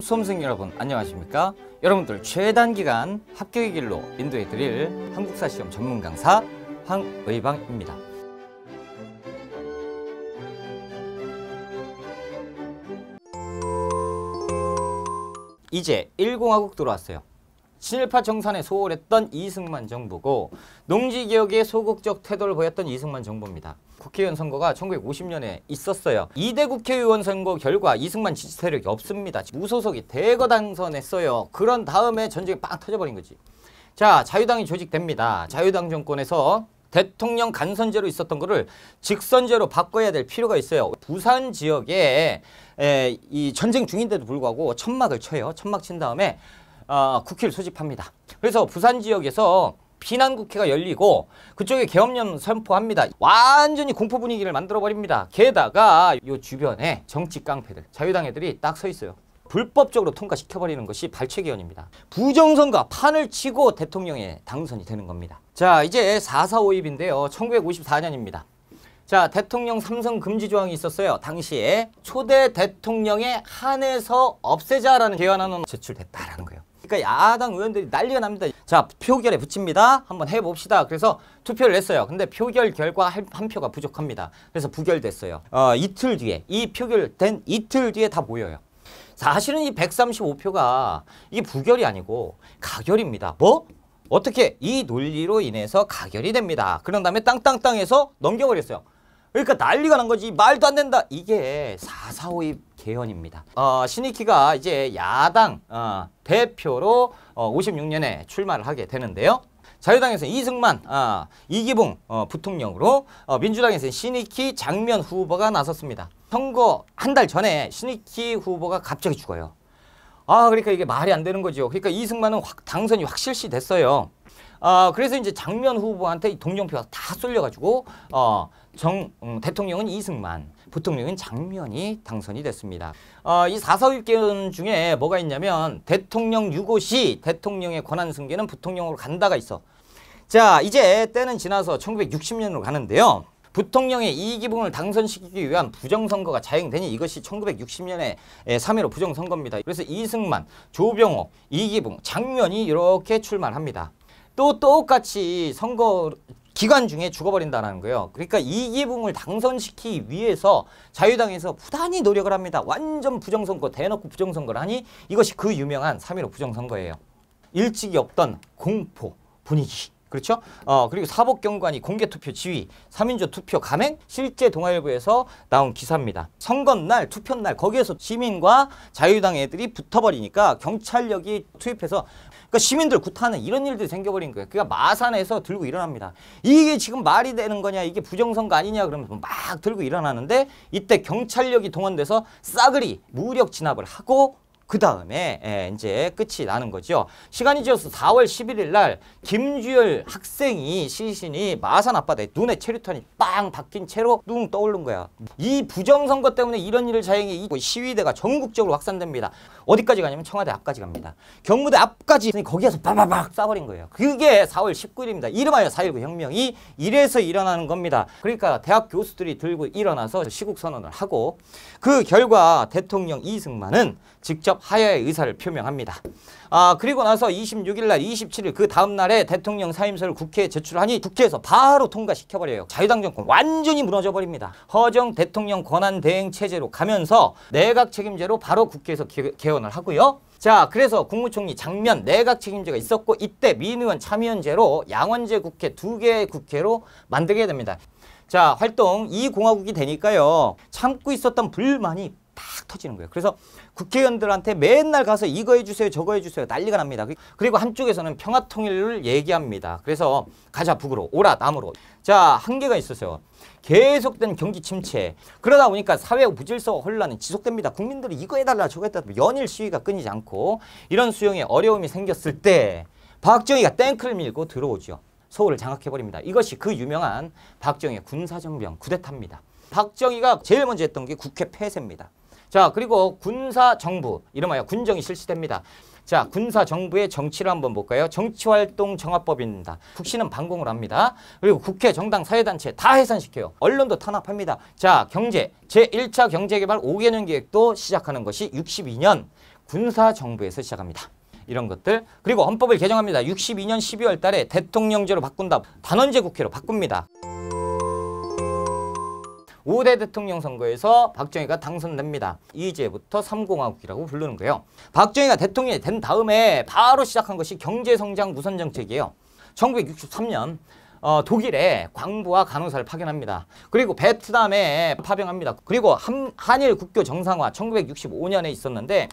수험생 여러분 안녕하십니까? 여러분들 최단기간 합격의 길로 인도해드릴 한국사 시험 전문 강사 황의방입니다. 이제 1공화국 들어왔어요. 친일파 정산에 소홀했던 이승만 정부고 농지개혁에 소극적 태도를 보였던 이승만 정부입니다. 국회의원 선거가 1950년에 있었어요. 2대 국회의원 선거 결과 이승만 지지 세력이 없습니다. 무소속이 대거 당선했어요. 그런 다음에 전쟁이 빵 터져버린 거지. 자, 자유당이 조직됩니다. 자유당 정권에서 대통령 간선제로 있었던 거를 직선제로 바꿔야 될 필요가 있어요. 부산 지역에 이 전쟁 중인데도 불구하고 천막을 쳐요. 천막 친 다음에 어, 국회를 소집합니다. 그래서 부산 지역에서 비난 국회가 열리고 그쪽에 계엄령 선포합니다. 완전히 공포 분위기를 만들어 버립니다. 게다가 요 주변에 정치 깡패들, 자유당 애들이 딱 서 있어요. 불법적으로 통과시켜 버리는 것이 발췌개헌입니다. 부정선거 판을 치고 대통령에 당선이 되는 겁니다. 자, 이제 4452인데요. 1954년입니다. 자, 대통령 삼성 금지 조항이 있었어요. 당시에 초대 대통령에 한해서 없애자라는 개헌안은 제출됐다라는 거예요. 그러니까 야당 의원들이 난리가 납니다. 자 표결에 붙입니다. 한번 해봅시다. 그래서 투표를 했어요. 근데 표결 결과 한 표가 부족합니다. 그래서 부결됐어요. 어, 이틀 뒤에 이 표결된 이틀 뒤에 다 모여요. 사실은 이 135표가 이게 부결이 아니고 가결입니다. 뭐? 어떻게 이 논리로 인해서 가결이 됩니다. 그런 다음에 땅땅땅에서 넘겨버렸어요. 그러니까 난리가 난 거지 말도 안 된다. 이게 4452 개헌입니다. 어, 신익희가 이제 야당 어, 대표로 어, 56년에 출마를 하게 되는데요. 자유당에서는 이승만, 어, 이기붕 어, 부통령으로 어, 민주당에서는 신익희 장면 후보가 나섰습니다. 선거 한 달 전에 신익희 후보가 갑자기 죽어요. 아 그러니까 이게 말이 안 되는 거죠. 그러니까 이승만은 확, 당선이 확실시 됐어요. 어, 그래서 이제 장면 후보한테 동정표가 다 쏠려가지고 어, 정 음, 대통령은 이승만, 부통령은 장면이 당선이 됐습니다. 어, 이 사사위견 중에 뭐가 있냐면 대통령 유고 시 대통령의 권한 승계는 부통령으로 간다가 있어. 자 이제 때는 지나서 1960년으로 가는데요. 부통령의 이기붕을 당선시키기 위한 부정선거가 자행되니 이것이 1960년에 3.15 부정선거입니다. 그래서 이승만, 조병호, 이기붕, 장면이 이렇게 출마합니다. 또 똑같이 선거 기간 중에 죽어버린다는 거예요. 그러니까 이기붕을 당선시키기 위해서 자유당에서 부단히 노력을 합니다. 완전 부정선거, 대놓고 부정선거를 하니 이것이 그 유명한 3.15 부정선거예요. 일찍이 없던 공포, 분위기. 그렇죠? 어, 그리고 사법경관이 공개투표 지휘, 3인조 투표 감행, 실제 동아일보에서 나온 기사입니다. 선거날, 투표날 거기에서 시민과 자유당 애들이 붙어버리니까 경찰력이 투입해서 그러니까 시민들 구타하는 이런 일들이 생겨버린 거예요. 그러니까 마산에서 들고 일어납니다. 이게 지금 말이 되는 거냐 이게 부정선거 아니냐 그러면서 막 들고 일어나는데 이때 경찰력이 동원돼서 싸그리 무력 진압을 하고 그 다음에 예, 이제 끝이 나는 거죠. 시간이 지어서 4월 11일 날 김주열 학생이 시신이 마산 앞바다에 눈에 체류탄이 빵 박힌 채로 뚱 떠오른 거야. 이 부정선거 때문에 이런 일을 자행해 있고 뭐 시위대가 전국적으로 확산됩니다. 어디까지 가냐면 청와대 앞까지 갑니다. 경무대 앞까지 거기에서 빠바박 싸버린 거예요. 그게 4월 19일입니다. 이름하여 4.19 혁명이 이래서 일어나는 겁니다. 그러니까 대학 교수들이 들고 일어나서 시국 선언을 하고 그 결과 대통령 이승만은 직접 직접 하야의 의사를 표명합니다. 아 그리고 나서 26일 날 27일 그 다음 날에 대통령 사임서를 국회에 제출하니 국회에서 바로 통과시켜버려요. 자유당 정권 완전히 무너져버립니다. 허정 대통령 권한 대행 체제로 가면서 내각 책임제로 바로 국회에서 개, 개헌을 하고요. 자 그래서 국무총리 장면 내각 책임제가 있었고 이때 민의원 참여연제로 양원제 국회 두 개의 국회로 만들게 됩니다. 자 활동 이 공화국이 되니까요. 참고 있었던 불만이 팍 터지는 거예요. 그래서 국회의원들한테 맨날 가서 이거 해주세요 저거 해주세요 난리가 납니다. 그리고 한쪽에서는 평화통일을 얘기합니다. 그래서 가자 북으로 오라 남으로 자 한계가 있었어요. 계속된 경기 침체 그러다 보니까 사회 무질서와 혼란은 지속됩니다. 국민들이 이거 해달라 저거 해달라 연일 시위가 끊이지 않고 이런 수용에 어려움이 생겼을 때 박정희가 탱크를 밀고 들어오죠. 서울을 장악해버립니다. 이것이 그 유명한 박정희의 군사정병 구대타입니다. 박정희가 제일 먼저 했던 게 국회 폐쇄입니다. 자, 그리고 군사정부, 이름하여 군정이 실시됩니다. 자, 군사정부의 정치를 한번 볼까요? 정치활동정합법입니다 국시는 반공을 합니다. 그리고 국회, 정당, 사회단체 다 해산시켜요. 언론도 탄압합니다. 자, 경제, 제1차 경제개발 5개년 계획도 시작하는 것이 62년 군사정부에서 시작합니다. 이런 것들 그리고 헌법을 개정합니다. 62년 12월 달에 대통령제로 바꾼다. 단원제 국회로 바꿉니다. 5대 대통령 선거에서 박정희가 당선됩니다. 이제부터 삼공화국이라고 부르는 거예요. 박정희가 대통령이 된 다음에 바로 시작한 것이 경제성장 무선 정책이에요. 1963년 어, 독일에 광부와 간호사를 파견합니다. 그리고 베트남에 파병합니다. 그리고 한, 한일 국교 정상화 1965년에 있었는데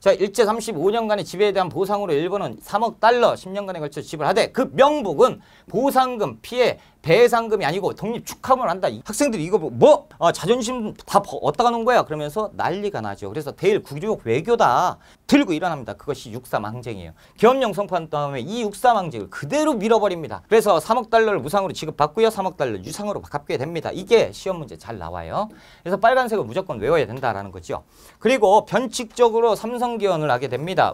자, 일제 35년간의 지배에 대한 보상으로 일본은 3억 달러 10년간에 걸쳐 지불하되 그 명목은 보상금, 피해, 배상금이 아니고 독립 축하금을 한다. 학생들이 이거 뭐? 아, 자존심 다 얻다가 놓은 거야. 그러면서 난리가 나죠. 그래서 대일 국유적 외교다. 들고 일어납니다. 그것이 육사망쟁이에요 계엄령 성판 다음에 이육사망쟁을 그대로 밀어버립니다. 그래서 3억 달러를 무상으로 지급받고요. 3억 달러 유상으로 갚게 됩니다. 이게 시험 문제 잘 나와요. 그래서 빨간색을 무조건 외워야 된다라는 거죠. 그리고 변칙적으로 삼성 상정기원을 하게 됩니다.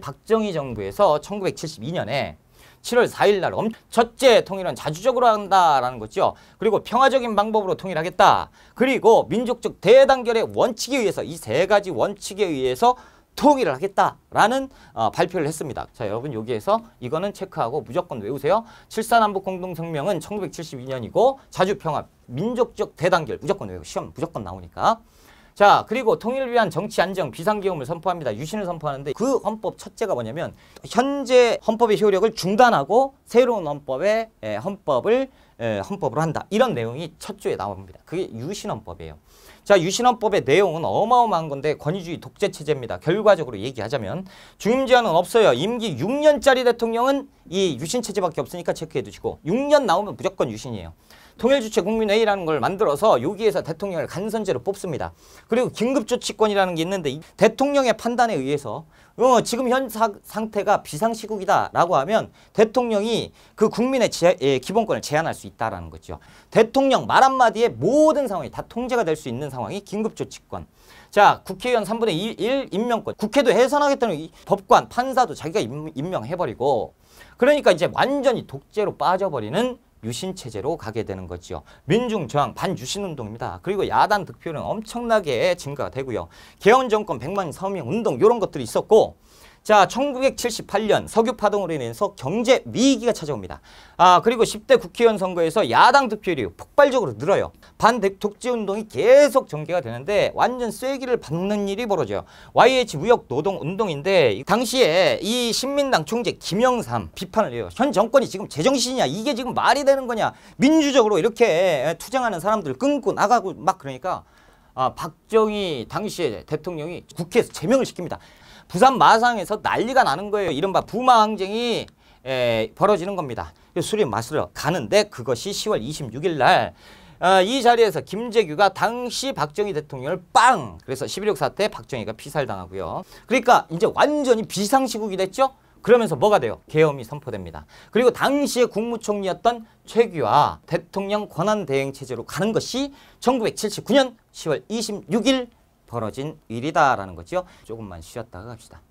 박정희 정부에서 1972년에 7월 4일 날 첫째 통일은 자주적으로 한다라는 거죠. 그리고 평화적인 방법으로 통일하겠다. 그리고 민족적 대단결의 원칙에 의해서 이 세 가지 원칙에 의해서 통일을 하겠다라는 어, 발표를 했습니다. 자 여러분 여기에서 이거는 체크하고 무조건 외우세요. 7사남북공동성명은 1972년이고 자주평화 민족적 대단결 무조건 외우고 시험 무조건 나오니까 자 그리고 통일을 위한 정치 안정 비상계엄을 선포합니다. 유신을 선포하는데 그 헌법 첫째가 뭐냐면 현재 헌법의 효력을 중단하고 새로운 헌법의 에, 예, 헌법을 에, 예, 헌법으로 한다. 이런 내용이 첫 조에 나옵니다. 그게 유신헌법이에요. 자 유신헌법의 내용은 어마어마한 건데 권위주의 독재체제입니다. 결과적으로 얘기하자면 중임제한은 없어요. 임기 6년짜리 대통령은 이 유신 체제밖에 없으니까 체크해 두시고 6년 나오면 무조건 유신이에요. 통일주체 국민회의라는 걸 만들어서 여기에서 대통령을 간선제로 뽑습니다. 그리고 긴급조치권이라는 게 있는데 대통령의 판단에 의해서 어, 지금 현 사, 상태가 비상시국이다라고 하면 대통령이 그 국민의 제, 예, 기본권을 제한할 수있다라 거죠. 대통령 말 한마디에 모든 상황이 다 통제가 될 수 있는 상황이 긴급조치권. 자 국회의원 3분의 1 임명권 국회도 해산하겠다는 법관 판사도 자기가 임, 임명해버리고 그러니까 이제 완전히 독재로 빠져버리는 유신체제로 가게 되는 거지요. 민중저항 반유신운동입니다. 그리고 야당 득표는 엄청나게 증가가 되고요. 개헌정권 100만 서명 운동 이런 것들이 있었고 자, 1978년 석유 파동으로 인해서 경제 위기가 찾아옵니다. 아, 그리고 10대 국회의원 선거에서 야당 득표율이 폭발적으로 늘어요. 반독재 운동이 계속 전개가 되는데 완전 쐐기를 받는 일이 벌어져요. YH 무역 노동 운동인데 당시에 이 신민당 총재 김영삼 비판을 해요. 현 정권이 지금 제정신이냐? 이게 지금 말이 되는 거냐? 민주적으로 이렇게 투쟁하는 사람들 끊고 나가고 막 그러니까 아, 박정희 당시에 대통령이 국회에서 제명을 시킵니다. 부산 마상에서 난리가 나는 거예요. 이른바 부마항쟁이 에, 벌어지는 겁니다. 그 술이 마시러 가는데 그것이 10월 26일 날 어, 이 자리에서 김재규가 당시 박정희 대통령을 빵! 그래서 11.6 사태 박정희가 피살당하고요. 그러니까 이제 완전히 비상시국이 됐죠? 그러면서 뭐가 돼요? 계엄이 선포됩니다. 그리고 당시의 국무총리였던 최규와 대통령 권한대행체제로 가는 것이 1979년 10월 26일 벌어진 일이다라는 거죠. 조금만 쉬었다가 갑시다.